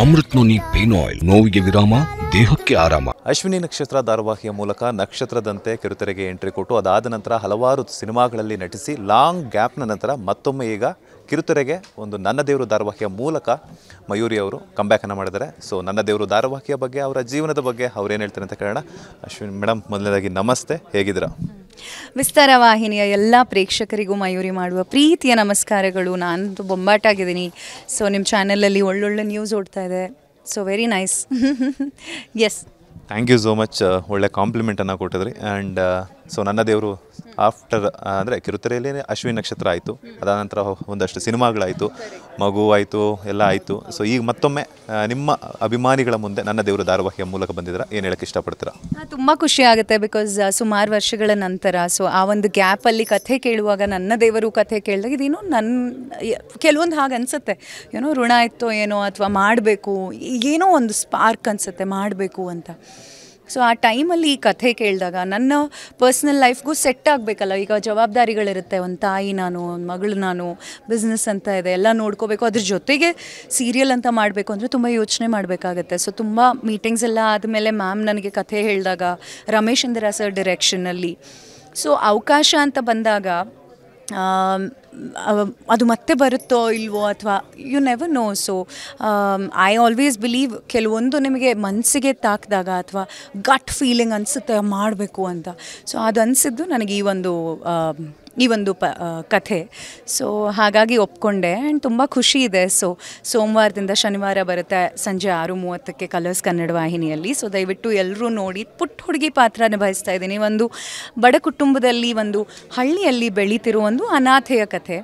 Amrit noni pain oil ನೋವಿಗೆ ವಿರಾಮ ದೇಹಕ್ಕೆ ಆರಾಮ ಅಶ್ವಿನಿ ನಕ್ಷತ್ರ ಧಾರವಾಹಿಯ ಮೂಲಕ ನಕ್ಷತ್ರದಂತೆ ಕಿರುತೆರೆಗೆ ಎಂಟ್ರಿ ಕೊಟ್ಟು ಅದಾದ ನಂತರ ಹಲವಾರು ಸಿನಿಮಾಗಳಲ್ಲಿ ನಟಿಸಿ ಲಾಂಗ್ ಗ್ಯಾಪ್ನ ನಂತರ ಮತ್ತೊಮ್ಮೆ ಈಗ ಕಿರುತೆರೆಗೆ ಒಂದು ನನ್ನ ದೇವರು ಧಾರವಾಹಿಯ ಮೂಲಕ ಮಯೂರಿ ಅವರು ಕಂಬ್ಯಾಕನ್ನು ಮಾಡಿದ್ದಾರೆ ಸೊ ನನ್ನ ದೇವರು ಧಾರವಾಹಿಯ ಬಗ್ಗೆ ಅವರ ಜೀವನದ ಬಗ್ಗೆ ಅವ್ರೇನು ಹೇಳ್ತಾರೆ ಅಂತ ಕೇಳೋಣ ಅಶ್ವಿನಿ ಮೇಡಮ್ ಮೊದಲನೇದಾಗಿ ನಮಸ್ತೆ ಹೇಗಿದ್ದೀರಾ ವಿಸ್ತಾರ ವಾಹಿನಿಯ ಎಲ್ಲ ಪ್ರೇಕ್ಷಕರಿಗೂ ಮಯೂರಿ ಮಾಡುವ ಪ್ರೀತಿಯ ನಮಸ್ಕಾರಗಳು ನಾನು ಬೊಂಬಾಟಾಗಿದ್ದೀನಿ ಸೊ ನಿಮ್ಮ ಚಾನಲಲ್ಲಿ ಒಳ್ಳೊಳ್ಳೆ ನ್ಯೂಸ್ ಓಡ್ತಾ ಇದೆ so very nice yes thank you so much ಒಳ್ಳೆ ಕಾಂಪ್ಲಿಮೆಂಟನ್ನು ಕೊಟ್ಟಿದ್ರಿ ಆ್ಯಂಡ್ ಸೊ uh, ನನ್ನ ದೇವರು ಆಫ್ಟರ್ ಅಂದರೆ ಕಿರುತೆರೆಯಲ್ಲಿ ಅಶ್ವಿನಿ ನಕ್ಷತ್ರ ಆಯಿತು ನಂತರ ಒಂದಷ್ಟು ಸಿನಿಮಾಗಳಾಯಿತು ಮಗು ಆಯಿತು ಎಲ್ಲ ಆಯಿತು ಸೊ ಈಗ ಮತ್ತೊಮ್ಮೆ ನಿಮ್ಮ ಅಭಿಮಾನಿಗಳ ಮುಂದೆ ನನ್ನ ದೇವರ ಧಾರವಾಹಿಯ ಮೂಲಕ ಬಂದಿದ್ರೆ ಏನು ಹೇಳಕ್ಕೆ ಇಷ್ಟಪಡ್ತೀರಾ ತುಂಬ ಖುಷಿ ಆಗುತ್ತೆ ಬಿಕಾಸ್ ಸುಮಾರು ವರ್ಷಗಳ ನಂತರ ಸೊ ಆ ಒಂದು ಗ್ಯಾಪಲ್ಲಿ ಕಥೆ ಕೇಳುವಾಗ ನನ್ನ ದೇವರು ಕಥೆ ಕೇಳಿದಾಗ ಇದೇನೋ ನನ್ನ ಕೆಲವೊಂದು ಹಾಗೆ ಅನಿಸುತ್ತೆ ಏನೋ ಋಣ ಇತ್ತೋ ಏನೋ ಅಥವಾ ಮಾಡಬೇಕು ಏನೋ ಒಂದು ಸ್ಪಾರ್ಕ್ ಅನಿಸುತ್ತೆ ಮಾಡಬೇಕು ಅಂತ ಸೊ ಆ ಟೈಮಲ್ಲಿ ಈ ಕಥೆ ಕೇಳಿದಾಗ ನನ್ನ ಪರ್ಸ್ನಲ್ ಲೈಫ್ಗೂ ಸೆಟ್ ಆಗಬೇಕಲ್ಲ ಈಗ ಜವಾಬ್ದಾರಿಗಳಿರುತ್ತೆ ಒಂದು ತಾಯಿ ನಾನು ಒಂದು ಮಗಳು ನಾನು ಬಿಸ್ನೆಸ್ ಅಂತ ಇದೆ ಎಲ್ಲ ನೋಡ್ಕೋಬೇಕು ಅದ್ರ ಜೊತೆಗೆ ಸೀರಿಯಲ್ ಅಂತ ಮಾಡಬೇಕು ಅಂದರೆ ತುಂಬ ಯೋಚನೆ ಮಾಡಬೇಕಾಗತ್ತೆ ಸೊ ತುಂಬ ಮೀಟಿಂಗ್ಸ್ ಎಲ್ಲ ಆದಮೇಲೆ ಮ್ಯಾಮ್ ನನಗೆ ಕಥೆ ಹೇಳಿದಾಗ ರಮೇಶ್ ಇಂದಿರಾ ಸರ್ ಡಿರೆಕ್ಷನಲ್ಲಿ ಸೊ ಅವಕಾಶ ಅಂತ ಬಂದಾಗ ಅದು ಮತ್ತೆ ಬರುತ್ತೋ ಇಲ್ವೋ ಅಥವಾ you never know so I always believe ಕೆಲವೊಂದು ನಿಮಗೆ ಮನಸ್ಸಿಗೆ ತಾಕಿದಾಗ ಅಥವಾ ಗಟ್ ಫೀಲಿಂಗ್ ಅನಿಸುತ್ತೆ ಮಾಡಬೇಕು ಅಂತ ಸೊ ಅದು ಅನಿಸಿದ್ದು ನನಗೆ ಈ ಒಂದು um, ಈ ಒಂದು ಪ ಕಥೆ ಸೊ ಹಾಗಾಗಿ ಒಪ್ಕೊಂಡೆ ಆ್ಯಂಡ್ ತುಂಬ ಖುಷಿ ಇದೆ ಸೊ ಸೋಮವಾರದಿಂದ ಶನಿವಾರ ಬರುತ್ತೆ ಸಂಜೆ ಆರು ಮೂವತ್ತಕ್ಕೆ ಕಲರ್ಸ್ ಕನ್ನಡ ವಾಹಿನಿಯಲ್ಲಿ ಸೊ ದಯವಿಟ್ಟು ಎಲ್ಲರೂ ನೋಡಿ ಪುಟ್ಟ ಹುಡುಗಿ ಪಾತ್ರ ನಿಭಾಯಿಸ್ತಾ ಇದ್ದೀನಿ ಒಂದು ಬಡ ಕುಟುಂಬದಲ್ಲಿ ಒಂದು ಹಳ್ಳಿಯಲ್ಲಿ ಬೆಳೀತಿರೋ ಒಂದು ಅನಾಥೆಯ ಕಥೆ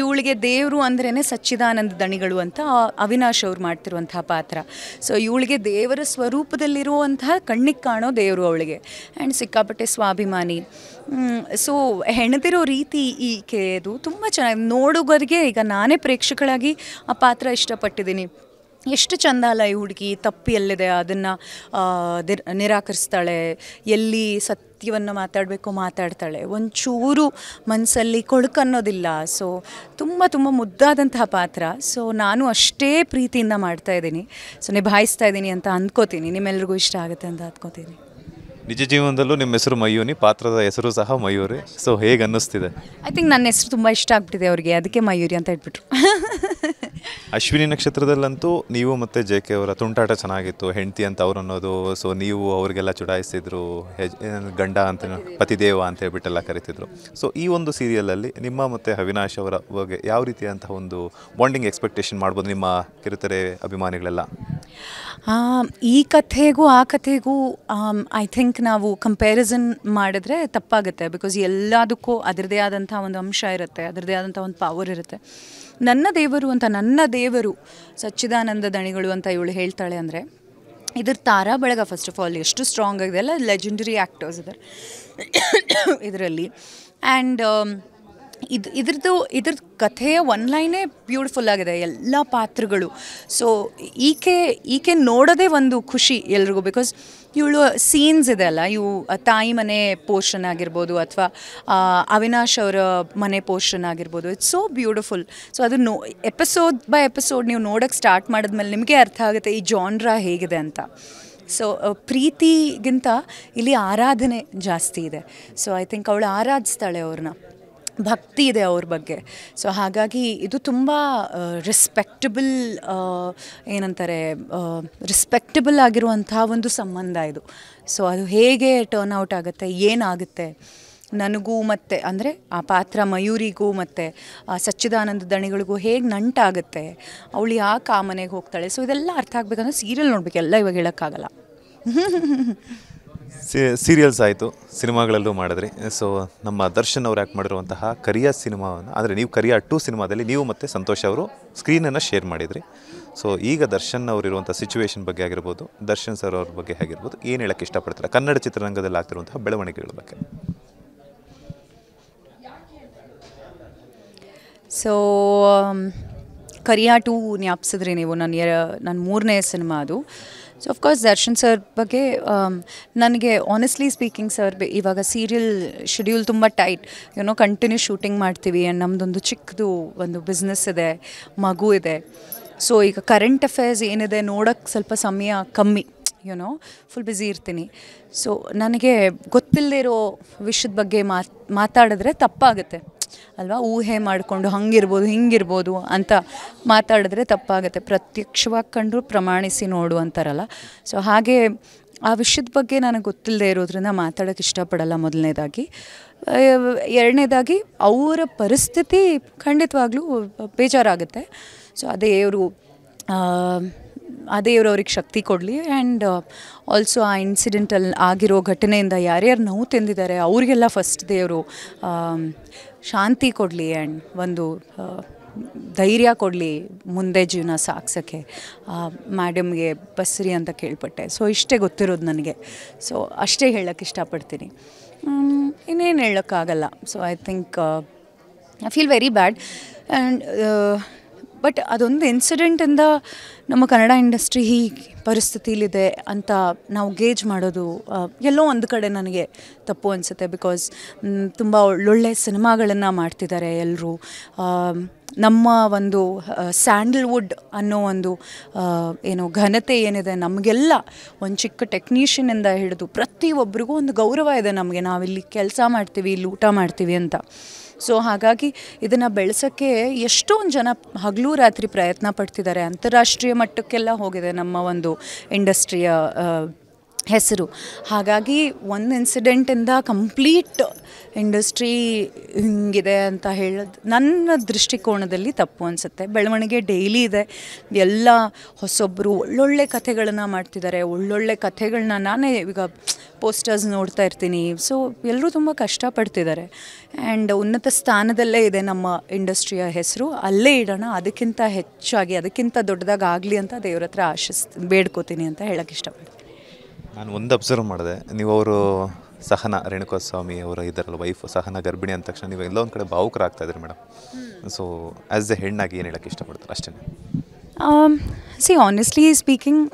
ಇವಳಿಗೆ ದೇವರು ಅಂದ್ರೇ ಸಚ್ಚಿದಾನಂದ ದಣಿಗಳು ಅಂತ ಅವಿನಾಶ್ ಅವ್ರು ಮಾಡ್ತಿರುವಂತಹ ಪಾತ್ರ ಸೊ ಇವಳಿಗೆ ದೇವರ ಸ್ವರೂಪದಲ್ಲಿರುವಂತಹ ಕಣ್ಣಿಗೆ ಕಾಣೋ ದೇವರು ಅವಳಿಗೆ ಆ್ಯಂಡ್ ಸಿಕ್ಕಾಪಟ್ಟೆ ಸ್ವಾಭಿಮಾನಿ ಸೊ ಹೆಣದಿರೋ ರೀತಿ ಈಕೆದು ತುಂಬ ಚೆನ್ನಾಗಿ ನೋಡುಗರಿಗೆ ಈಗ ನಾನೇ ಪ್ರೇಕ್ಷಕಳಾಗಿ ಆ ಪಾತ್ರ ಇಷ್ಟಪಟ್ಟಿದ್ದೀನಿ ಎಷ್ಟು ಚಂದ ಅಲ್ಲ ಈ ಹುಡುಗಿ ತಪ್ಪಿ ಎಲ್ಲಿದೆ ಅದನ್ನು ನಿರಾಕರಿಸ್ತಾಳೆ ಎಲ್ಲಿ ಸತ್ಯವನ್ನು ಮಾತಾಡಬೇಕು ಮಾತಾಡ್ತಾಳೆ ಒಂಚೂರು ಮನಸ್ಸಲ್ಲಿ ಅನ್ನೋದಿಲ್ಲ ಸೊ ತುಂಬ ತುಂಬ ಮುದ್ದಾದಂತಹ ಪಾತ್ರ ಸೊ ನಾನು ಅಷ್ಟೇ ಪ್ರೀತಿಯಿಂದ ಮಾಡ್ತಾ ಇದ್ದೀನಿ ಸೊ ನಿಭಾಯಿಸ್ತಾ ಇದ್ದೀನಿ ಅಂತ ಅಂದ್ಕೋತೀನಿ ನಿಮ್ಮೆಲ್ರಿಗೂ ಇಷ್ಟ ಆಗುತ್ತೆ ಅಂತ ಅಂದ್ಕೋತೀನಿ ನಿಜ ಜೀವನದಲ್ಲೂ ನಿಮ್ಮ ಹೆಸರು ಮಯೂನಿ ಪಾತ್ರದ ಹೆಸರು ಸಹ ಮಯೂರಿ ಸೊ ಹೇಗೆ ಅನ್ನಿಸ್ತಿದೆ ಐ ತಿಂಕ್ ನನ್ನ ಹೆಸರು ತುಂಬ ಇಷ್ಟ ಆಗ್ಬಿಟ್ಟಿದೆ ಅವರಿಗೆ ಅದಕ್ಕೆ ಮಯೂರಿ ಅಂತ ಹೇಳ್ಬಿಟ್ರು ಅಶ್ವಿನಿ ನಕ್ಷತ್ರದಲ್ಲಂತೂ ನೀವು ಮತ್ತು ಜೆ ಕೆ ಅವರ ತುಂಟಾಟ ಚೆನ್ನಾಗಿತ್ತು ಹೆಂಡತಿ ಅಂತ ಅವ್ರು ಅನ್ನೋದು ಸೊ ನೀವು ಅವರಿಗೆಲ್ಲ ಚುಡಾಯಿಸ್ತಿದ್ರು ಗಂಡ ಅಂತ ಪತಿದೇವ ಅಂತ ಹೇಳ್ಬಿಟ್ಟೆಲ್ಲ ಕರಿತಿದ್ರು ಸೊ ಈ ಒಂದು ಸೀರಿಯಲಲ್ಲಿ ನಿಮ್ಮ ಮತ್ತು ಅವಿನಾಶ್ ಅವರ ಬಗ್ಗೆ ಯಾವ ರೀತಿಯಾದಂತಹ ಒಂದು ಬಾಂಡಿಂಗ್ ಎಕ್ಸ್ಪೆಕ್ಟೇಷನ್ ಮಾಡ್ಬೋದು ನಿಮ್ಮ ಕಿರುತೆರೆ ಅಭಿಮಾನಿಗಳೆಲ್ಲ ಈ ಕಥೆಗೂ ಆ ಕಥೆಗೂ ಐ ಥಿಂಕ್ ನಾವು ಕಂಪ್ಯಾರಿಸನ್ ಮಾಡಿದ್ರೆ ತಪ್ಪಾಗುತ್ತೆ ಬಿಕಾಸ್ ಎಲ್ಲದಕ್ಕೂ ಅದರದೇ ಆದಂಥ ಒಂದು ಅಂಶ ಇರುತ್ತೆ ಅದರದೇ ಆದಂಥ ಒಂದು ಪವರ್ ಇರುತ್ತೆ ನನ್ನ ದೇವರು ಅಂತ ನನ್ನ ದೇವರು ಸಚ್ಚಿದಾನಂದ ದಣಿಗಳು ಅಂತ ಇವಳು ಹೇಳ್ತಾಳೆ ಅಂದರೆ ಇದ್ರ ತಾರಾ ಬಳಗ ಫಸ್ಟ್ ಆಫ್ ಆಲ್ ಎಷ್ಟು ಸ್ಟ್ರಾಂಗ್ ಆಗಿದೆ ಅಲ್ಲ ಲೆಜೆಂಡರಿ ಆ್ಯಕ್ಟರ್ಸ್ ಇದಾರೆ ಇದರಲ್ಲಿ ಆ್ಯಂಡ್ ಇದು ಇದ್ರದ್ದು ಇದ್ರ ಕಥೆಯ ಒನ್ ಲೈನೇ ಬ್ಯೂಟಿಫುಲ್ ಆಗಿದೆ ಎಲ್ಲ ಪಾತ್ರಗಳು ಸೊ ಈಕೆ ಈಕೆ ನೋಡೋದೇ ಒಂದು ಖುಷಿ ಎಲ್ರಿಗೂ ಬಿಕಾಸ್ ಇವಳು ಸೀನ್ಸ್ ಇದೆ ಅಲ್ಲ ಇವು ತಾಯಿ ಮನೆ ಪೋರ್ಷನ್ ಆಗಿರ್ಬೋದು ಅಥವಾ ಅವಿನಾಶ್ ಅವರ ಮನೆ ಪೋರ್ಷನ್ ಆಗಿರ್ಬೋದು ಇಟ್ಸ್ ಸೋ ಬ್ಯೂಟಿಫುಲ್ ಸೊ ಅದು ನೋ ಎಪಿಸೋಡ್ ಬೈ ಎಪಿಸೋಡ್ ನೀವು ನೋಡೋಕ್ಕೆ ಸ್ಟಾರ್ಟ್ ಮಾಡಿದ್ಮೇಲೆ ನಿಮಗೆ ಅರ್ಥ ಆಗುತ್ತೆ ಈ ಜಾನ್ರಾ ಹೇಗಿದೆ ಅಂತ ಸೊ ಪ್ರೀತಿಗಿಂತ ಇಲ್ಲಿ ಆರಾಧನೆ ಜಾಸ್ತಿ ಇದೆ ಸೊ ಐ ಥಿಂಕ್ ಅವಳು ಆರಾಧಿಸ್ತಾಳೆ ಅವ್ರನ್ನ ಭಕ್ತಿ ಇದೆ ಅವ್ರ ಬಗ್ಗೆ ಸೊ ಹಾಗಾಗಿ ಇದು ತುಂಬ ರೆಸ್ಪೆಕ್ಟಬಲ್ ಏನಂತಾರೆ ರೆಸ್ಪೆಕ್ಟಬಲ್ ಆಗಿರುವಂಥ ಒಂದು ಸಂಬಂಧ ಇದು ಸೊ ಅದು ಹೇಗೆ ಟರ್ನ್ ಔಟ್ ಆಗುತ್ತೆ ಏನಾಗುತ್ತೆ ನನಗೂ ಮತ್ತು ಅಂದರೆ ಆ ಪಾತ್ರ ಮಯೂರಿಗೂ ಮತ್ತು ಆ ಸಚ್ಚಿದಾನಂದ ದಣಿಗಳಿಗೂ ಹೇಗೆ ನಂಟಾಗುತ್ತೆ ಅವಳು ಯಾಕೆ ಆ ಮನೆಗೆ ಹೋಗ್ತಾಳೆ ಸೊ ಇದೆಲ್ಲ ಅರ್ಥ ಆಗಬೇಕಂದ್ರೆ ಸೀರಿಯಲ್ ನೋಡಬೇಕು ಎಲ್ಲ ಇವಾಗ ಹೇಳೋಕ್ಕಾಗಲ್ಲ ಸೀರಿಯಲ್ಸ್ ಆಯಿತು ಸಿನಿಮಾಗಳಲ್ಲೂ ಮಾಡಿದ್ರಿ ಸೊ ನಮ್ಮ ದರ್ಶನ್ ಅವ್ರು ಆ್ಯಕ್ಟ್ ಮಾಡಿರುವಂತಹ ಕರಿಯಾ ಸಿನಿಮಾವನ್ನು ಅಂದರೆ ನೀವು ಕರಿಯಾ ಟು ಸಿನಿಮಾದಲ್ಲಿ ನೀವು ಮತ್ತು ಸಂತೋಷ್ ಅವರು ಸ್ಕ್ರೀನನ್ನು ಶೇರ್ ಮಾಡಿದ್ರಿ ಸೊ ಈಗ ದರ್ಶನ್ ಅವರಿರುವಂಥ ಸಿಚುವೇಶನ್ ಬಗ್ಗೆ ಆಗಿರ್ಬೋದು ದರ್ಶನ್ ಸರ್ ಅವ್ರ ಬಗ್ಗೆ ಆಗಿರ್ಬೋದು ಏನು ಹೇಳೋಕ್ಕೆ ಇಷ್ಟಪಡ್ತಾರೆ ಕನ್ನಡ ಚಿತ್ರರಂಗದಲ್ಲಿ ಆಗ್ತಿರುವಂತಹ ಬೆಳವಣಿಗೆಗಳ ಬಗ್ಗೆ ಸೊ um, ಕರಿಯಾ ಟು ಜ್ಞಾಪಿಸಿದ್ರಿ ನೀವು ನನ್ನ ನನ್ನ ಮೂರನೇ ಸಿನಿಮಾ ಅದು ಸೊ ಅಫ್ಕೋರ್ಸ್ ದರ್ಶನ್ ಸರ್ ಬಗ್ಗೆ um, ನನಗೆ ಆನೆಸ್ಟ್ಲಿ ಸ್ಪೀಕಿಂಗ್ ಸರ್ ಇವಾಗ ಸೀರಿಯಲ್ ಶೆಡ್ಯೂಲ್ ತುಂಬ ಟೈಟ್ ಯುನೋ ಕಂಟಿನ್ಯೂ ಶೂಟಿಂಗ್ ಮಾಡ್ತೀವಿ ಆ್ಯಂಡ್ ನಮ್ಮದೊಂದು ಚಿಕ್ಕದು ಒಂದು ಬಿಸ್ನೆಸ್ ಇದೆ ಮಗು ಇದೆ ಸೊ ಈಗ ಕರೆಂಟ್ ಅಫೇರ್ಸ್ ಏನಿದೆ ನೋಡೋಕ್ಕೆ ಸ್ವಲ್ಪ ಸಮಯ ಕಮ್ಮಿ ಯುನೋ ಫುಲ್ ಬ್ಯುಸಿ ಇರ್ತೀನಿ ಸೊ ನನಗೆ ಗೊತ್ತಿಲ್ಲದೆ ಇರೋ ವಿಷಯದ ಬಗ್ಗೆ ಮಾತಾಡಿದ್ರೆ ತಪ್ಪಾಗುತ್ತೆ ಅಲ್ವಾ ಊಹೆ ಮಾಡಿಕೊಂಡು ಹಂಗಿರ್ಬೋದು ಹಿಂಗಿರ್ಬೋದು ಅಂತ ಮಾತಾಡಿದ್ರೆ ತಪ್ಪಾಗುತ್ತೆ ಪ್ರತ್ಯಕ್ಷವಾಗಿ ಕಂಡು ಪ್ರಮಾಣಿಸಿ ನೋಡು ಅಂತಾರಲ್ಲ ಸೊ ಹಾಗೆ ಆ ವಿಷಯದ ಬಗ್ಗೆ ನನಗೆ ಗೊತ್ತಿಲ್ಲದೆ ಇರೋದ್ರಿಂದ ಮಾತಾಡೋಕ್ಕೆ ಇಷ್ಟಪಡಲ್ಲ ಮೊದಲನೇದಾಗಿ ಎರಡನೇದಾಗಿ ಅವರ ಪರಿಸ್ಥಿತಿ ಖಂಡಿತವಾಗ್ಲೂ ಬೇಜಾರಾಗುತ್ತೆ ಸೊ ಅದೇ ಅವರು ಆ ದೇವರು ಅವ್ರಿಗೆ ಶಕ್ತಿ ಕೊಡಲಿ ಆ್ಯಂಡ್ ಆಲ್ಸೋ ಆ ಇನ್ಸಿಡೆಂಟಲ್ಲಿ ಆಗಿರೋ ಘಟನೆಯಿಂದ ಯಾರ್ಯಾರು ನೋವು ತಿಂದಿದ್ದಾರೆ ಅವರಿಗೆಲ್ಲ ಫಸ್ಟ್ ದೇವರು um, ಶಾಂತಿ ಕೊಡಲಿ ಆ್ಯಂಡ್ ಒಂದು uh, ಧೈರ್ಯ ಕೊಡಲಿ ಮುಂದೆ ಜೀವನ ಸಾಗ್ಸೋಕ್ಕೆ ಮ್ಯಾಡಮ್ಗೆ ಬಸ್ರಿ ಅಂತ ಕೇಳ್ಪಟ್ಟೆ ಸೊ ಇಷ್ಟೇ ಗೊತ್ತಿರೋದು ನನಗೆ ಸೊ ಅಷ್ಟೇ ಹೇಳೋಕ್ಕೆ ಇಷ್ಟಪಡ್ತೀನಿ ಇನ್ನೇನು ಹೇಳೋಕ್ಕಾಗಲ್ಲ so I think I feel very bad and but ಅದೊಂದು ಇನ್ಸಿಡೆಂಟಿಂದ ನಮ್ಮ ಕನ್ನಡ ಇಂಡಸ್ಟ್ರಿ ಈ ಪರಿಸ್ಥಿತಿಲಿದೆ ಅಂತ ನಾವು ಗೇಜ್ ಮಾಡೋದು ಎಲ್ಲೋ ಒಂದು ಕಡೆ ನನಗೆ ತಪ್ಪು ಅನಿಸುತ್ತೆ ಬಿಕಾಸ್ ತುಂಬ ಒಳ್ಳೊಳ್ಳೆ ಸಿನಿಮಾಗಳನ್ನು ಮಾಡ್ತಿದ್ದಾರೆ ಎಲ್ಲರೂ ನಮ್ಮ ಒಂದು ಸ್ಯಾಂಡಲ್ವುಡ್ ಅನ್ನೋ ಒಂದು ಏನು ಘನತೆ ಏನಿದೆ ನಮಗೆಲ್ಲ ಒಂದು ಚಿಕ್ಕ ಟೆಕ್ನಿಷಿಯನ್ನಿಂದ ಹಿಡಿದು ಪ್ರತಿಯೊಬ್ಬರಿಗೂ ಒಂದು ಗೌರವ ಇದೆ ನಮಗೆ ನಾವಿಲ್ಲಿ ಕೆಲಸ ಮಾಡ್ತೀವಿ ಇಲ್ಲಿ ಊಟ ಮಾಡ್ತೀವಿ ಅಂತ ಸೊ ಹಾಗಾಗಿ ಇದನ್ನು ಬೆಳೆಸೋಕ್ಕೆ ಎಷ್ಟೊಂದು ಜನ ಹಗಲು ರಾತ್ರಿ ಪ್ರಯತ್ನ ಪಡ್ತಿದ್ದಾರೆ ಅಂತಾರಾಷ್ಟ್ರೀಯ ಮಟ್ಟಕ್ಕೆಲ್ಲ ಹೋಗಿದೆ ನಮ್ಮ ಒಂದು ಇಂಡಸ್ಟ್ರಿಯ ಹೆಸರು ಹಾಗಾಗಿ ಒಂದು ಇನ್ಸಿಡೆಂಟಿಂದ ಕಂಪ್ಲೀಟ್ ಇಂಡಸ್ಟ್ರಿ ಹಿಂಗಿದೆ ಅಂತ ಹೇಳೋದು ನನ್ನ ದೃಷ್ಟಿಕೋನದಲ್ಲಿ ತಪ್ಪು ಅನಿಸುತ್ತೆ ಬೆಳವಣಿಗೆ ಡೈಲಿ ಇದೆ ಎಲ್ಲ ಹೊಸೊಬ್ಬರು ಒಳ್ಳೊಳ್ಳೆ ಕಥೆಗಳನ್ನು ಮಾಡ್ತಿದ್ದಾರೆ ಒಳ್ಳೊಳ್ಳೆ ಕಥೆಗಳನ್ನ ನಾನೇ ಈಗ ಪೋಸ್ಟರ್ಸ್ ನೋಡ್ತಾ ಇರ್ತೀನಿ ಸೊ ಎಲ್ಲರೂ ತುಂಬ ಕಷ್ಟಪಡ್ತಿದ್ದಾರೆ ಆ್ಯಂಡ್ ಉನ್ನತ ಸ್ಥಾನದಲ್ಲೇ ಇದೆ ನಮ್ಮ ಇಂಡಸ್ಟ್ರಿಯ ಹೆಸರು ಅಲ್ಲೇ ಇಡೋಣ ಅದಕ್ಕಿಂತ ಹೆಚ್ಚಾಗಿ ಅದಕ್ಕಿಂತ ದೊಡ್ಡದಾಗಲಿ ಅಂತ ದೇವ್ರ ಹತ್ರ ಆಶಿಸ್ ಬೇಡ್ಕೋತೀನಿ ಅಂತ ಹೇಳೋಕ್ಕೆ ಇಷ್ಟಪಡ್ತೀನಿ ನಾನು ಒಂದು ಅಬ್ಸರ್ವ್ ಮಾಡಿದೆ ನೀವು ಅವರು ಸಹನ ಸ್ವಾಮಿ ಅವರ ಇದರಲ್ಲ ವೈಫ್ ಸಹನ ಗರ್ಭಿಣಿ ಅಂದ ತಕ್ಷಣ ನೀವು ಎಲ್ಲ ಒಂದು ಕಡೆ ಆಗ್ತಾ ಇದ್ರಿ ಮೇಡಮ್ ಸೊ ಆ್ಯಸ್ ಎ ಹೆಣ್ಣಾಗಿ ಏನು ಹೇಳೋಕ್ಕೆ ಇಷ್ಟಪಡ್ತಾರೆ ಅಷ್ಟೇ ಸಿ ಆನೆಸ್ಟ್ಲಿ ಸ್ಪೀಕಿಂಗ್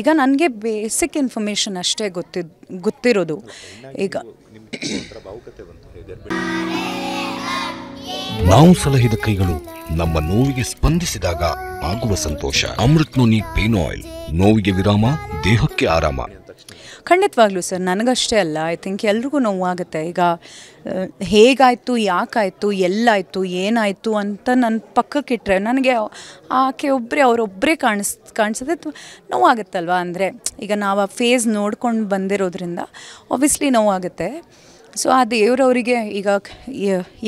ಈಗ ನನಗೆ ಬೇಸಿಕ್ ಇನ್ಫಾರ್ಮೇಷನ್ ಅಷ್ಟೇ ಗೊತ್ತಿದ್ದು ಗೊತ್ತಿರೋದು ಈಗ ನಾವು ಸಲಹಿದ ಕೈಗಳು ನಮ್ಮ ನೋವಿಗೆ ಸ್ಪಂದಿಸಿದಾಗ ಆಗುವ ಸಂತೋಷ ಅಮೃತ್ ನೋನಿ ಪೇನ್ ಆಯಿಲ್ ನೋವಿಗೆ ವಿರಾಮ ದೇಹಕ್ಕೆ ಆರಾಮ ಖಂಡಿತವಾಗ್ಲೂ ಸರ್ ನನಗಷ್ಟೇ ಅಲ್ಲ ಐ ಥಿಂಕ್ ಎಲ್ರಿಗೂ ನೋವಾಗುತ್ತೆ ಈಗ ಹೇಗಾಯಿತು ಯಾಕಾಯಿತು ಎಲ್ಲಾಯಿತು ಏನಾಯಿತು ಅಂತ ನನ್ನ ಪಕ್ಕಕ್ಕಿಟ್ರೆ ನನಗೆ ಆಕೆ ಒಬ್ಬರೇ ಅವರೊಬ್ಬರೇ ಕಾಣಿಸ್ ಕಾಣಿಸುತ್ತೆ ನೋವಾಗುತ್ತಲ್ವ ಅಂದರೆ ಈಗ ನಾವು ಆ ಫೇಸ್ ನೋಡ್ಕೊಂಡು ಬಂದಿರೋದ್ರಿಂದ ಆಬ್ವಿಯಸ್ಲಿ ನೋವಾಗುತ್ತೆ ಸೊ ಆ ದೇವ್ರವರಿಗೆ ಈಗ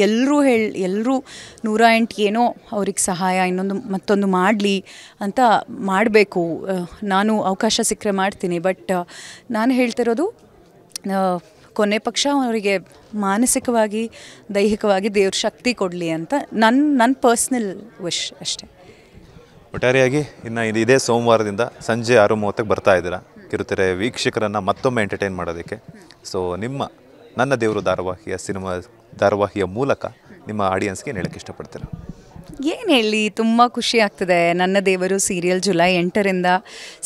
ಎಲ್ಲರೂ ಹೇಳಿ ಎಲ್ಲರೂ ನೂರ ಎಂಟು ಏನೋ ಅವ್ರಿಗೆ ಸಹಾಯ ಇನ್ನೊಂದು ಮತ್ತೊಂದು ಮಾಡಲಿ ಅಂತ ಮಾಡಬೇಕು ನಾನು ಅವಕಾಶ ಸಿಕ್ಕರೆ ಮಾಡ್ತೀನಿ ಬಟ್ ನಾನು ಹೇಳ್ತಿರೋದು ಕೊನೆ ಪಕ್ಷ ಅವರಿಗೆ ಮಾನಸಿಕವಾಗಿ ದೈಹಿಕವಾಗಿ ದೇವ್ರ ಶಕ್ತಿ ಕೊಡಲಿ ಅಂತ ನನ್ನ ನನ್ನ ಪರ್ಸ್ನಲ್ ವಿಶ್ ಅಷ್ಟೇ ಒಟ್ಟಾರೆಯಾಗಿ ಇನ್ನು ಇದೇ ಸೋಮವಾರದಿಂದ ಸಂಜೆ ಆರು ಮೂವತ್ತಕ್ಕೆ ಬರ್ತಾ ಇದ್ದೀರಾ ಕಿರುತೆರೆ ವೀಕ್ಷಕರನ್ನು ಮತ್ತೊಮ್ಮೆ ಎಂಟರ್ಟೈನ್ ಮಾಡೋದಕ್ಕೆ ಸೊ ನಿಮ್ಮ ನನ್ನ ದೇವರು ಧಾರಾವಾಹಿಯ ಸಿನಿಮಾ ಧಾರಾವಾಹಿಯ ಮೂಲಕ ನಿಮ್ಮ ಆಡಿಯನ್ಸ್ಗೆ ಹೇಳಕ್ಕೆ ಇಷ್ಟಪಡ್ತೀರಾ ಏನು ಹೇಳಿ ತುಂಬ ಖುಷಿ ಆಗ್ತದೆ ನನ್ನ ದೇವರು ಸೀರಿಯಲ್ ಜುಲೈ ಎಂಟರಿಂದ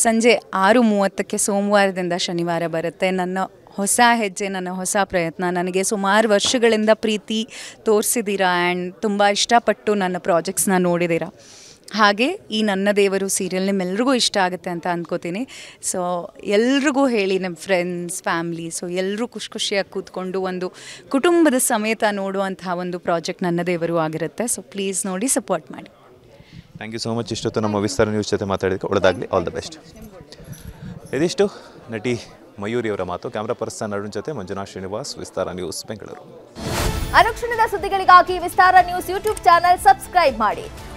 ಸಂಜೆ ಆರು ಮೂವತ್ತಕ್ಕೆ ಸೋಮವಾರದಿಂದ ಶನಿವಾರ ಬರುತ್ತೆ ನನ್ನ ಹೊಸ ಹೆಜ್ಜೆ ನನ್ನ ಹೊಸ ಪ್ರಯತ್ನ ನನಗೆ ಸುಮಾರು ವರ್ಷಗಳಿಂದ ಪ್ರೀತಿ ತೋರಿಸಿದ್ದೀರಾ ಆ್ಯಂಡ್ ತುಂಬ ಇಷ್ಟಪಟ್ಟು ನನ್ನ ಪ್ರಾಜೆಕ್ಟ್ಸ್ನ ನೋಡಿದ್ದೀರಾ ಹಾಗೆ ಈ ನನ್ನ ದೇವರು ಸೀರಿಯಲ್ ನಿಮ್ಮೆಲ್ರಿಗೂ ಇಷ್ಟ ಆಗುತ್ತೆ ಅಂತ ಅಂದ್ಕೋತೀನಿ ಸೊ ಎಲ್ರಿಗೂ ಹೇಳಿ ನಮ್ಮ ಫ್ರೆಂಡ್ಸ್ ಫ್ಯಾಮ್ಲಿ ಸೊ ಎಲ್ಲರೂ ಖುಷಿ ಖುಷಿಯಾಗಿ ಕೂತ್ಕೊಂಡು ಒಂದು ಕುಟುಂಬದ ಸಮೇತ ನೋಡುವಂತಹ ಒಂದು ಪ್ರಾಜೆಕ್ಟ್ ನನ್ನ ದೇವರು ಆಗಿರುತ್ತೆ ಸೊ ಪ್ಲೀಸ್ ನೋಡಿ ಸಪೋರ್ಟ್ ಮಾಡಿ ಥ್ಯಾಂಕ್ ಯು ಸೋ ಮಚ್ ಇಷ್ಟೊತ್ತು ನಮ್ಮ ವಿಸ್ತಾರ ನ್ಯೂಸ್ ಜೊತೆ ಮಾತಾಡಿದ್ದಕ್ಕೆ ಒಳ್ಳೆದಾಗಲಿ ಆಲ್ ದ ಬೆಸ್ಟ್ ಇದಿಷ್ಟು ನಟಿ ಮಯೂರಿ ಅವರ ಮಾತು ಕ್ಯಾಮ್ರಾ ಪರ್ಸನ್ ಅರುಣ್ ಜೊತೆ ಮಂಜುನಾಥ್ ಶ್ರೀನಿವಾಸ್ ವಿಸ್ತಾರ ನ್ಯೂಸ್ ಬೆಂಗಳೂರು ಅನುಕ್ಷಣದ ಸುದ್ದಿಗಳಿಗಾಗಿ Vistara news YouTube channel subscribe ಮಾಡಿ